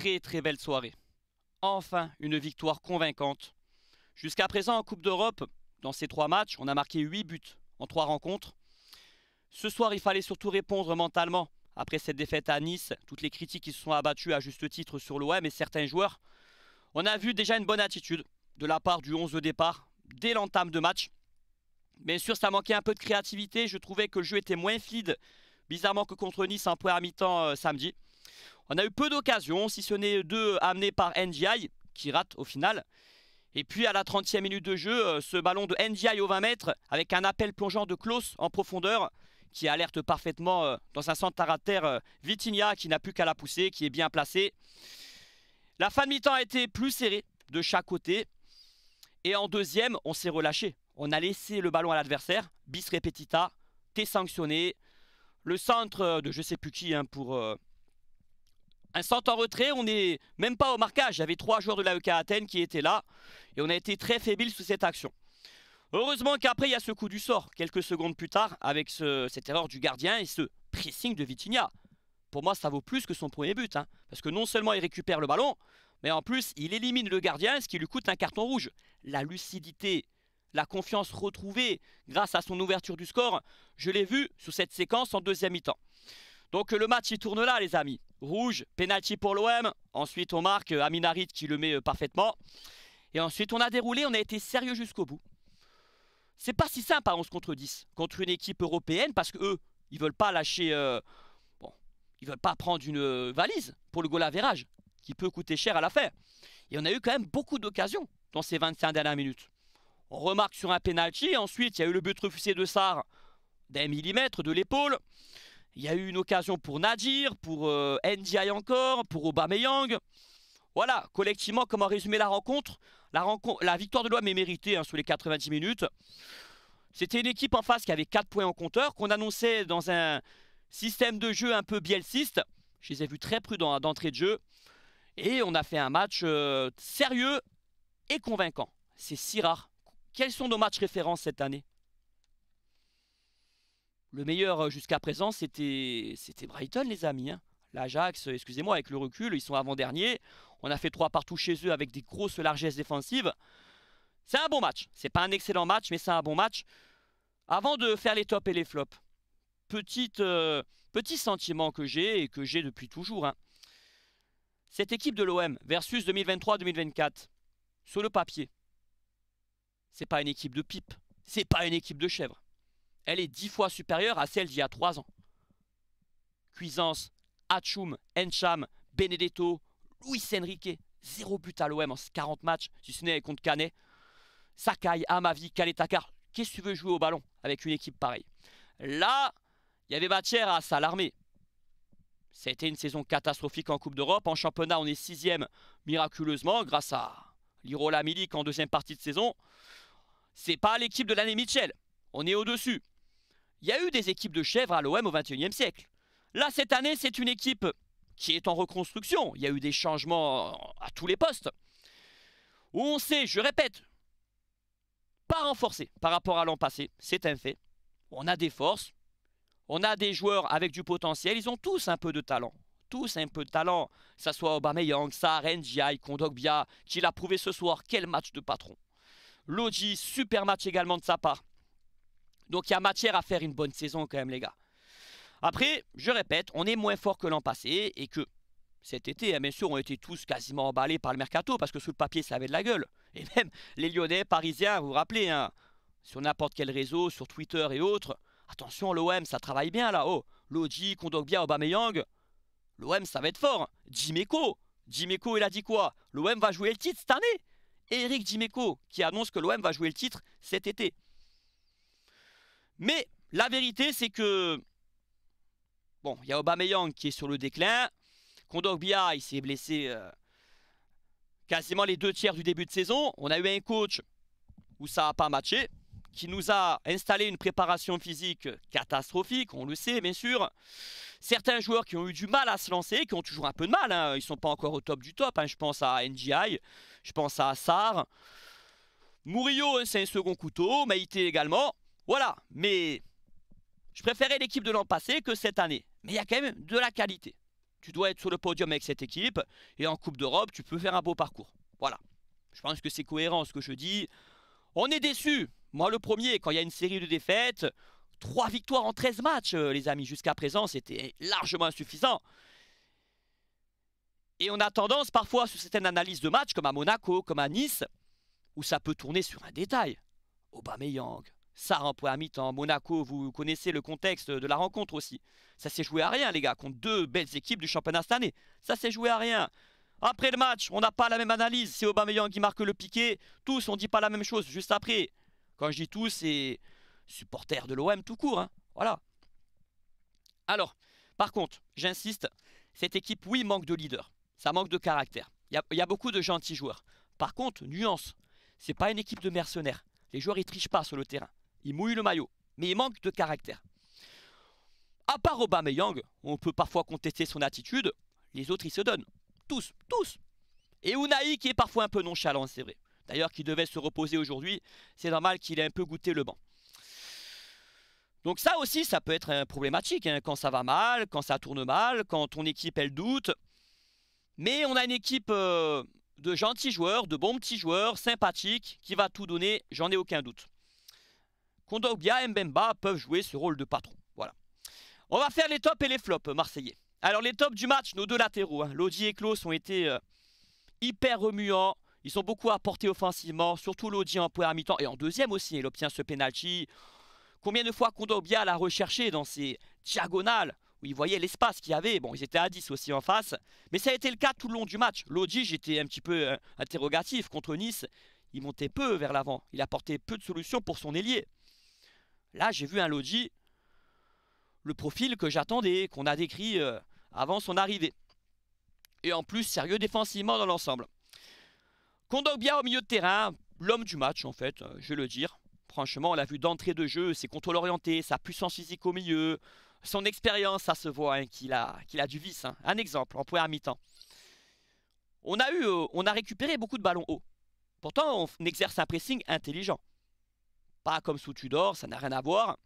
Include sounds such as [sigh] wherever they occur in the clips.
très très belle soirée. Enfin, une victoire convaincante. Jusqu'à présent en Coupe d'Europe, dans ces trois matchs, on a marqué 8 buts en trois rencontres. Ce soir, il fallait surtout répondre mentalement. Après cette défaite à Nice, toutes les critiques qui se sont abattues à juste titre sur l'OM et certains joueurs, on a vu déjà une bonne attitude de la part du 11 de départ dès l'entame de match. Bien sûr, ça manquait un peu de créativité. Je trouvais que le jeu était moins fluide, bizarrement que contre Nice en à mi-temps euh, samedi. On a eu peu d'occasions, si ce n'est deux amenés par NGI, qui rate au final. Et puis à la 30e minute de jeu, euh, ce ballon de NGI au 20 mètres, avec un appel plongeant de Klaus en profondeur, qui alerte parfaitement euh, dans un centre à terre euh, Vitinha, qui n'a plus qu'à la pousser, qui est bien placé. La fin de mi-temps a été plus serrée de chaque côté. Et en deuxième, on s'est relâché. On a laissé le ballon à l'adversaire. Bis repetita, t'es sanctionné. Le centre de je sais plus qui hein, pour instant en retrait, on n'est même pas au marquage. J'avais trois joueurs de l'AEK Athènes qui étaient là et on a été très faibles sous cette action. Heureusement qu'après il y a ce coup du sort, quelques secondes plus tard, avec cette erreur du gardien et ce pressing de Vitinha. Pour moi, ça vaut plus que son premier but, hein, parce que non seulement il récupère le ballon, mais en plus il élimine le gardien, ce qui lui coûte un carton rouge. La lucidité, la confiance retrouvée grâce à son ouverture du score, je l'ai vu sous cette séquence en deuxième mi-temps. Donc le match il tourne là les amis. Rouge, penalty pour l'OM. Ensuite on marque euh, Aminarit qui le met euh, parfaitement. Et ensuite on a déroulé, on a été sérieux jusqu'au bout. C'est pas si simple à hein, 11 contre 10 contre une équipe européenne parce que eux, ils veulent pas lâcher euh, bon, ils veulent pas prendre une valise pour le goal à verrage, qui peut coûter cher à l'affaire. Et on a eu quand même beaucoup d'occasions dans ces 25 dernières minutes. On remarque sur un penalty, ensuite il y a eu le but refusé de Sarr d'un millimètre de l'épaule. Il y a eu une occasion pour Nadir, pour euh, Ndi encore, pour Aubameyang. Voilà, collectivement, comment résumer la rencontre La, la victoire de l'OM est méritée hein, sous les 90 minutes. C'était une équipe en face qui avait 4 points en compteur, qu'on annonçait dans un système de jeu un peu bielsiste. Je les ai vus très prudents à hein, d'entrée de jeu. Et on a fait un match euh, sérieux et convaincant. C'est si rare. Quels sont nos matchs références cette année le meilleur euh, jusqu'à présent, c'était Brighton, les amis. Hein. L'Ajax, euh, excusez-moi, avec le recul, ils sont avant derniers On a fait trois partout chez eux avec des grosses largesses défensives. C'est un bon match. C'est pas un excellent match, mais c'est un bon match. Avant de faire les tops et les flops, euh, petit sentiment que j'ai et que j'ai depuis toujours. Hein. Cette équipe de l'OM versus 2023-2024, sur le papier, c'est pas une équipe de pipe, c'est pas une équipe de chèvre elle est dix fois supérieure à celle d'il y a trois ans. Cuisance, Hachoum, Encham, Benedetto, Luis Enrique, Zéro but à l'OM en 40 matchs, si ce n'est contre Canet. Sakai, Amavi, Kaletakar, qu'est-ce que tu veux jouer au ballon avec une équipe pareille Là, il y avait Batière à s'alarmer. C'était une saison catastrophique en Coupe d'Europe. En championnat, on est sixième miraculeusement grâce à Lirola Milik en deuxième partie de saison. C'est pas l'équipe de l'année Mitchell. On est au-dessus il y a eu des équipes de chèvres à l'OM au XXIe siècle. Là, cette année, c'est une équipe qui est en reconstruction. Il y a eu des changements à tous les postes. Où on sait, je répète, pas renforcé par rapport à l'an passé. C'est un fait. On a des forces. On a des joueurs avec du potentiel. Ils ont tous un peu de talent. Tous un peu de talent. Que ce soit Aubameyang, Sarr, Ndiaye, Kondogbia, qui l'a prouvé ce soir. Quel match de patron. Logi, super match également de sa part. Donc il y a matière à faire une bonne saison quand même les gars. Après, je répète, on est moins fort que l'an passé et que cet été, bien sûr, on était tous quasiment emballés par le mercato parce que sous le papier, ça avait de la gueule. Et même les Lyonnais, Parisiens, vous vous rappelez, hein, sur n'importe quel réseau, sur Twitter et autres, attention, l'OM, ça travaille bien là. Oh, bien Kondogbia, Aubameyang, l'OM, ça va être fort. Dimeco, Dimeco, il a dit quoi L'OM va jouer le titre cette année. Eric Dimeco qui annonce que l'OM va jouer le titre cet été. Mais la vérité, c'est que... Bon, il y a Aubameyang qui est sur le déclin. Kondogbia, il s'est blessé euh, quasiment les deux tiers du début de saison. On a eu un coach où ça n'a pas matché, qui nous a installé une préparation physique catastrophique, on le sait bien sûr. Certains joueurs qui ont eu du mal à se lancer, qui ont toujours un peu de mal, hein. ils ne sont pas encore au top du top. Hein. Je pense à NGI, je pense à sar Murillo, c'est un second couteau, Maïté également. Voilà, mais je préférais l'équipe de l'an passé que cette année. Mais il y a quand même de la qualité. Tu dois être sur le podium avec cette équipe, et en Coupe d'Europe, tu peux faire un beau parcours. Voilà. Je pense que c'est cohérent ce que je dis. On est déçu. Moi, le premier, quand il y a une série de défaites, trois victoires en 13 matchs, euh, les amis, jusqu'à présent, c'était largement insuffisant. Et on a tendance parfois sur certaines analyses de matchs, comme à Monaco, comme à Nice, où ça peut tourner sur un détail. Aubameyang, ça en à Monaco, vous connaissez le contexte de la rencontre aussi. Ça s'est joué à rien, les gars, contre deux belles équipes du championnat cette année. Ça s'est joué à rien. Après le match, on n'a pas la même analyse. C'est Aubameyang qui marque le piqué. Tous, on ne dit pas la même chose juste après. Quand je dis tous, c'est supporters de l'OM tout court. Hein. Voilà. Alors, par contre, j'insiste, cette équipe, oui, manque de leader. Ça manque de caractère. Il y, y, a beaucoup de gentils joueurs. Par contre, nuance, c'est pas une équipe de mercenaires. Les joueurs, ils trichent pas sur le terrain il mouille le maillot, mais il manque de caractère. À part Aubameyang, on peut parfois contester son attitude, les autres ils se donnent. Tous, tous. Et Unai qui est parfois un peu nonchalant, c'est vrai. D'ailleurs, qui devait se reposer aujourd'hui, c'est normal qu'il ait un peu goûté le banc. Donc ça aussi, ça peut être problématique, hein. quand ça va mal, quand ça tourne mal, quand ton équipe, elle doute. Mais on a une équipe euh, de gentils joueurs, de bons petits joueurs, sympathiques, qui va tout donner, j'en ai aucun doute. Kondogbia et Mbemba peuvent jouer ce rôle de patron. Voilà. On va faire les tops et les flops euh, marseillais. Alors les tops du match, nos deux latéraux, hein. Lodi et Klaus ont été euh, hyper remuants. Ils sont beaucoup apporté offensivement, surtout Lodi en à mi-temps et en deuxième aussi. Il obtient ce penalty. Combien de fois Kondogbia l'a recherché dans ses diagonales où il voyait l'espace qu'il y avait. Bon, ils étaient à 10 aussi en face. Mais ça a été le cas tout le long du match. Lodi, j'étais un petit peu euh, interrogatif contre Nice. Il montait peu vers l'avant. Il apportait peu de solutions pour son ailier. Là, j'ai vu un Lodi, le profil que j'attendais, qu'on a décrit euh, avant son arrivée. Et en plus, sérieux défensivement dans l'ensemble. Kondogbia au milieu de terrain, l'homme du match en fait, euh, je vais le dire. Franchement, on l'a vu d'entrée de jeu, ses contrôles orientés, sa puissance physique au milieu, son expérience, ça se voit hein, qu'il a, du vice. Hein. Un exemple, en à mi-temps. On a, eu, euh, on a récupéré beaucoup de ballons hauts. Pourtant, on exerce un pressing intelligent. Pas comme sous Tudor, ça n'a rien à voir.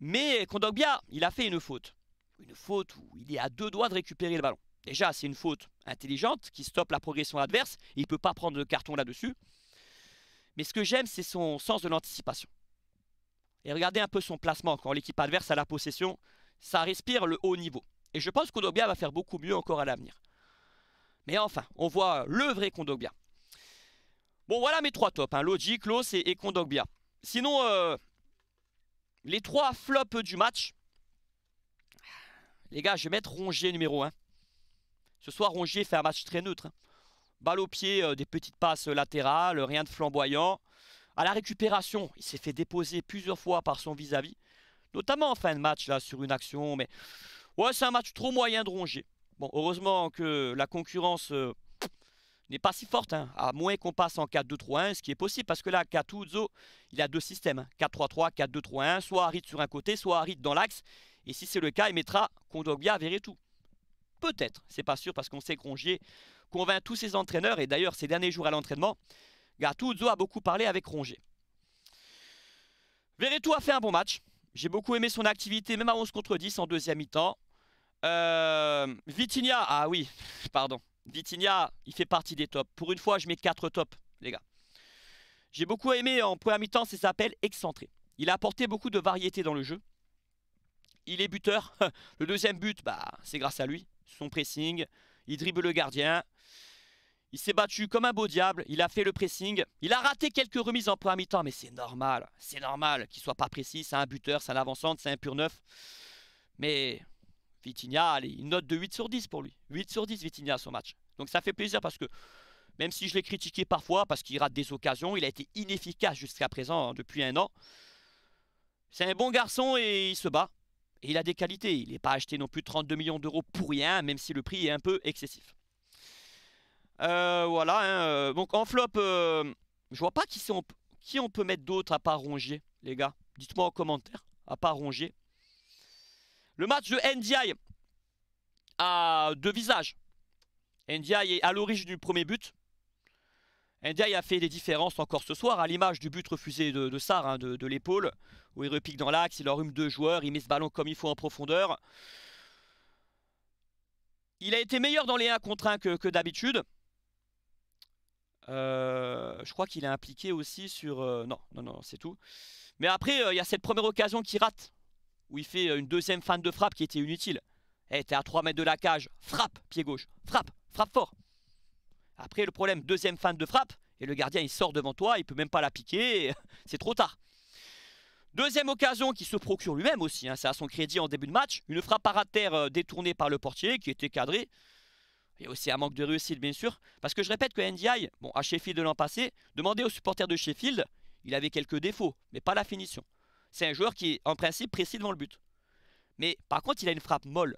Mais Kondogbia, il a fait une faute. Une faute où il est à deux doigts de récupérer le ballon. Déjà, c'est une faute intelligente qui stoppe la progression adverse. Il ne peut pas prendre de carton là-dessus. Mais ce que j'aime, c'est son sens de l'anticipation. Et regardez un peu son placement quand l'équipe adverse a la possession. Ça respire le haut niveau. Et je pense que Kondogbia va faire beaucoup mieux encore à l'avenir. Mais enfin, on voit le vrai Kondogbia. Bon, voilà mes trois tops. Hein, Logic, Los et, Kondogbia. Sinon, euh, les trois flops du match. Les gars, je vais mettre Rongier numéro 1. Ce soir, Rongier fait un match très neutre. Hein. Balle au pied, euh, des petites passes latérales, rien de flamboyant. À la récupération, il s'est fait déposer plusieurs fois par son vis-à-vis. notamment en fin de match, là, sur une action. Mais ouais, c'est un match trop moyen de Rongier. Bon, heureusement que la concurrence... Euh, n'est pas si forte, hein, à moins qu'on passe en 4-2-3-1, ce qui est possible, parce que là, Katuzo, il a deux systèmes, 4-3-3, hein. 4-2-3-1, soit Harit sur un côté, soit Harit dans l'axe, et si c'est le cas, il mettra Kondogbia, tout Peut-être, c'est pas sûr, parce qu'on sait que Rongier convainc tous ses entraîneurs, et d'ailleurs, ces derniers jours à l'entraînement, Gattuso a beaucoup parlé avec Rongier. Veretout a fait un bon match. J'ai beaucoup aimé son activité, même à 11 contre 10 en deuxième mi-temps. Euh, ah oui, [laughs] pardon. Vitinha, il fait partie des tops. Pour une fois, je mets 4 tops, les gars. J'ai beaucoup aimé en première mi-temps, c'est s'appelle excentré. Il a apporté beaucoup de variété dans le jeu. Il est buteur. [laughs] Le deuxième but, bah, c'est grâce à lui. Son pressing, il dribble le gardien. Il s'est battu comme un beau diable, il a fait le pressing. Il a raté quelques remises en première mi-temps, mais c'est normal. C'est normal qu'il soit pas précis, c'est un buteur, c'est un avancé, c'est un pur neuf. Mais Vitinha, allez, une note de 8 sur 10 pour lui. 8 sur 10 Vitinha à son match. Donc ça fait plaisir parce que même si je l'ai critiqué parfois parce qu'il rate des occasions, il a été inefficace jusqu'à présent hein, depuis un an. C'est un bon garçon et il se bat. Et il a des qualités. Il n'est pas acheté non plus 32 millions d'euros pour rien, même si le prix est un peu excessif. Euh, voilà. Hein, euh, donc en flop, je euh, je vois pas qui, on, qui on peut mettre d'autre à part Rongier, les gars. Dites-moi en commentaire, à part Rongier. Le match de NDI a deux visages. NDI est à l'origine du premier but. Ndiaye a fait des différences encore ce soir, à l'image du but refusé de, de Sarr, hein, de, l'épaule, où il repique dans l'axe, il enrume deux joueurs, il met ce ballon comme il faut en profondeur. Il a été meilleur dans les 1 contre 1 que, d'habitude. Euh, je crois qu'il est impliqué aussi sur... Euh, non, non, non, c'est tout. Mais après, euh, il y a cette première occasion qui rate où il fait euh, une deuxième fan de frappe qui était inutile. Eh, à 3 mètres de la cage, frappe, pied gauche, frappe, frappe fort. Après, le problème, deuxième fin de frappe, et le gardien il sort devant toi, il peut même pas la piquer, [laughs] c'est trop tard. Deuxième occasion qui se procure lui-même aussi, hein, c'est à son crédit en début de match, une frappe à terre euh, détournée par le portier qui était cadré. Il y a aussi un manque de réussite bien sûr, parce que je répète que NDI, bon, à Sheffield l'an passé, demandait aux supporters de Sheffield, il avait quelques défauts, mais pas la finition c'est un joueur qui est en principe précis devant le but. Mais par contre, il a une frappe molle.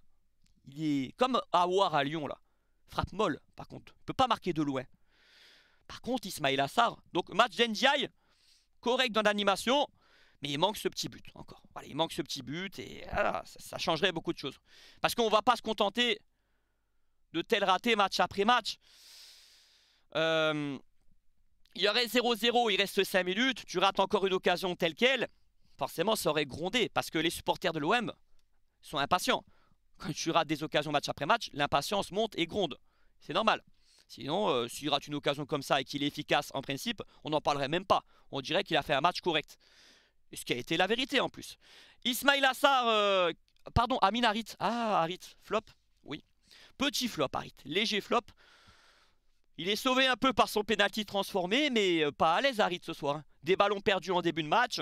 Il est comme Aouar à Lyon là. Frappe molle, par contre. Il peut pas marquer de loin. Par contre, Ismail Assar. Donc, match d'NJI, correct dans l'animation, mais il manque ce petit but encore. il manque ce petit but et ça, changerait beaucoup de choses. Parce qu'on va pas se contenter de tel raté match après match. Euh, il y aurait 0-0, il reste 5 minutes, tu rates encore une occasion telle qu'elle forcément, ça aurait grondé parce que les supporters de l'OM sont impatients. Quand tu rates des occasions match après match, l'impatience monte et gronde. C'est normal. Sinon, euh, s'il rate une occasion comme ça et qu'il est efficace en principe, on n'en parlerait même pas. On dirait qu'il a fait un match correct. Ce qui a été la vérité en plus. Ismail Assar, euh, pardon, Amin Harit. Ah, Harit, flop, oui. Petit flop, Harit, léger flop. Il est sauvé un peu par son pénalty transformé, mais euh, pas à l'aise Harit ce soir. Hein. Des ballons perdus en début de match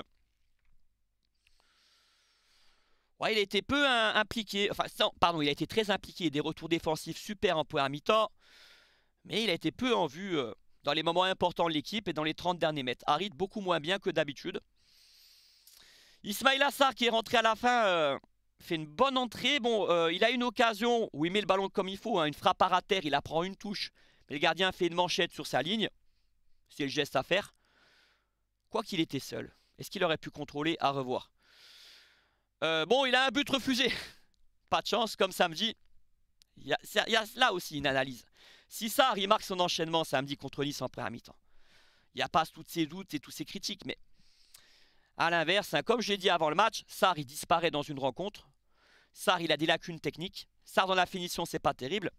il a été peu impliqué, enfin, pardon, il a été très impliqué, des retours défensifs super en à mi-temps, mais il a été peu en vue euh, dans les moments importants de l'équipe et dans les 30 derniers mètres. Harit beaucoup moins bien que d'habitude. Ismail Assar qui est rentré à la fin euh, fait une bonne entrée. Bon, euh, il a une occasion où il met le ballon comme il faut, hein, une frappe à terre, il apprend une touche, mais le gardien fait une manchette sur sa ligne. C'est le geste à faire. Quoi qu'il était seul, est-ce qu'il aurait pu contrôler à revoir euh, bon, il a un but refusé. [laughs] Pas de chance, comme samedi. Il y, a, il y a là aussi une analyse. Si ça marque son enchaînement samedi contre Nice en première mi-temps, il n'y a pas tous ces doutes et tous ces critiques. Mais à l'inverse, hein, comme j'ai dit avant le match, Sarr il disparaît dans une rencontre. Sarr il a des lacunes techniques. Sarr dans la finition, c'est pas terrible.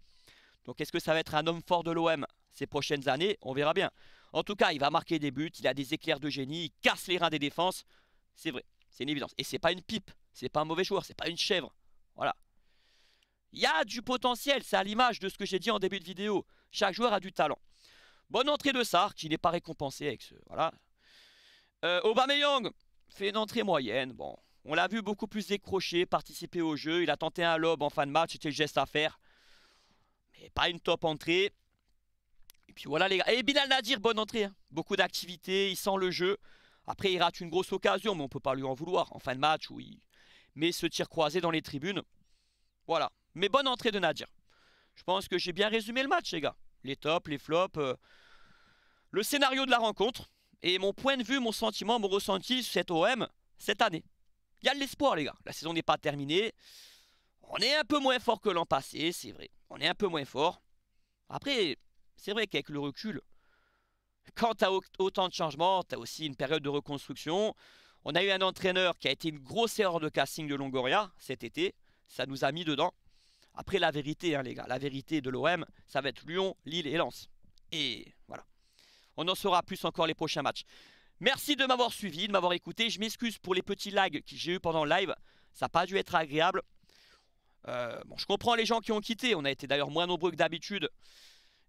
Donc est-ce que ça va être un homme fort de l'OM ces prochaines années On verra bien. En tout cas, il va marquer des buts, il a des éclairs de génie, il casse les reins des défenses. C'est vrai. C'est une évidence. Et c'est pas une pipe, c'est pas un mauvais joueur, c'est pas une chèvre. Voilà. Il y a du potentiel, c'est à l'image de ce que j'ai dit en début de vidéo. Chaque joueur a du talent. Bonne entrée de Sark, qui n'est pas récompensé avec ce... Voilà. Euh, Aubameyang fait une entrée moyenne. Bon, on l'a vu beaucoup plus décroché, participer au jeu. Il a tenté un lob en fin de match, c'était le geste à faire. Mais pas une top entrée. Et puis voilà les gars. Et Bilal Nadir, bonne entrée. Hein. Beaucoup d'activité, il sent le jeu. Après, il rate une grosse occasion, mais on ne peut pas lui en vouloir. En fin de match, oui. Mais ce tir croisé dans les tribunes, voilà. Mais bonne entrée de Nadir. Je pense que j'ai bien résumé le match, les gars. Les tops, les flops, euh, le scénario de la rencontre. Et mon point de vue, mon sentiment, mon ressenti sur cet OM cette année. Il y a de l'espoir, les gars. La saison n'est pas terminée. On est un peu moins fort que l'an passé, c'est vrai. On est un peu moins fort. Après, c'est vrai qu'avec le recul, quand tu as autant de changements, tu as aussi une période de reconstruction. On a eu un entraîneur qui a été une grosse erreur de casting de Longoria cet été. Ça nous a mis dedans. Après, la vérité, hein, les gars, la vérité de l'OM, ça va être Lyon, Lille et Lens. Et voilà. On en saura plus encore les prochains matchs. Merci de m'avoir suivi, de m'avoir écouté. Je m'excuse pour les petits lags que j'ai eu pendant le live. Ça n'a pas dû être agréable. Euh, bon, je comprends les gens qui ont quitté. On a été d'ailleurs moins nombreux que d'habitude.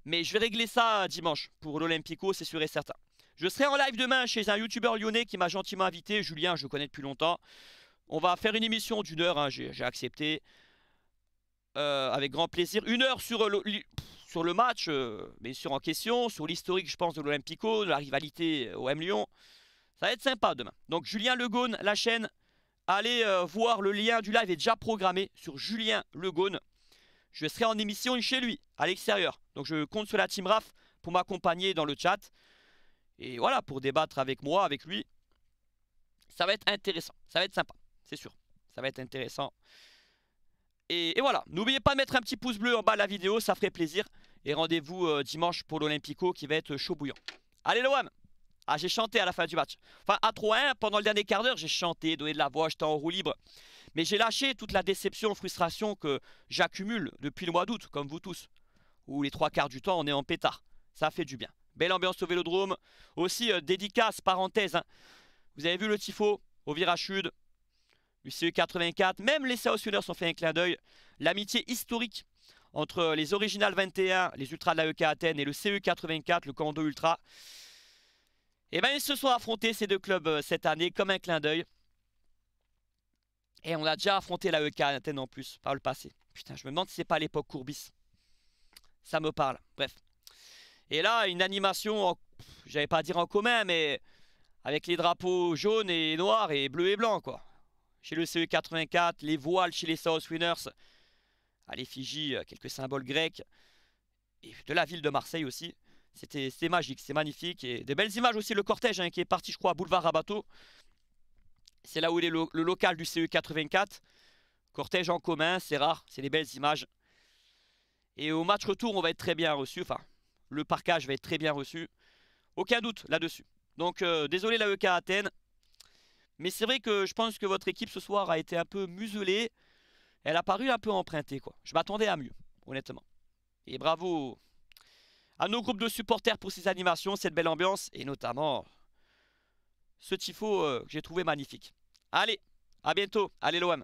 Mais je vais régler ça dimanche pour l'Olympico, c'est sûr et certain. Je serai en live demain chez un youtubeur lyonnais qui m'a gentiment invité. Julien, je le connais depuis longtemps. On va faire une émission d'une heure, hein, j'ai accepté. Euh, avec grand plaisir. Une heure sur euh, le, match, euh, mais bien sûr en question, sur l'historique, je pense, de l'Olympico, de la rivalité om Lyon. Ça va être sympa demain. Donc Julien Legaune, la chaîne, allez voir, le lien du live est déjà programmé sur Julien Legaune. Je serai en émission chez lui, à l'extérieur. Donc je compte sur la team Raf pour m'accompagner dans le chat. Et voilà, pour débattre avec moi, avec lui. Ça va être intéressant, ça va être sympa, c'est sûr. Ça va être intéressant. Et, voilà, n'oubliez pas de mettre un petit pouce bleu en bas de la vidéo, ça ferait plaisir. Et rendez-vous euh, dimanche pour l'Olympico qui va être chaud bouillant. Allez l'OM Ah, j'ai chanté à la fin du match. Enfin, à 3-1, hein, pendant le dernier quart d'heure, j'ai chanté, donné de la voix, j'étais en roue libre. Mais j'ai lâché toute la déception, frustration que j'accumule depuis le mois d'août, comme vous tous où les trois quarts du temps on est en pétard. Ça fait du bien. Belle ambiance au Vélodrome. Aussi, euh, dédicace, parenthèse. Hein. Vous avez vu le Tifo au virage sud du CE 84. Même les South ont fait un clin d'œil. L'amitié historique entre les Original 21, les Ultras de la EK Athènes et le CE 84, le Commando Ultra. Et eh bien, ils se sont affrontés ces deux clubs euh, cette année comme un clin d'œil. Et on a déjà affronté la EK Athènes en plus par le passé. Putain, je me demande si c'est pas l'époque Courbis ça me parle. Bref. Et là, une animation, j'avais pas à dire en commun, mais avec les drapeaux jaunes et noirs et bleu et blanc, quoi. Chez le CE84, les voiles chez les South Winners, à l'effigie, euh, quelques symboles grecs, et de la ville de Marseille aussi. C'était magique, c'est magnifique. Et des belles images aussi, le cortège hein, qui est parti, je crois, à boulevard Rabateau. C'est là où est le local du CE84. Cortège en commun, c'est rare, c'est des belles images. Et au match retour, on va être très bien reçu. Enfin, le parcage va être très bien reçu. Aucun doute là-dessus. Donc euh, désolé la EK Athènes. Mais c'est vrai que je pense que votre équipe ce soir a été un peu muselée. Elle a paru un peu empruntée. quoi. Je m'attendais à mieux, honnêtement. Et bravo à nos groupes de supporters pour ces animations, cette belle ambiance. Et notamment ce tifo euh, que j'ai trouvé magnifique. Allez, à bientôt. Allez l'OM.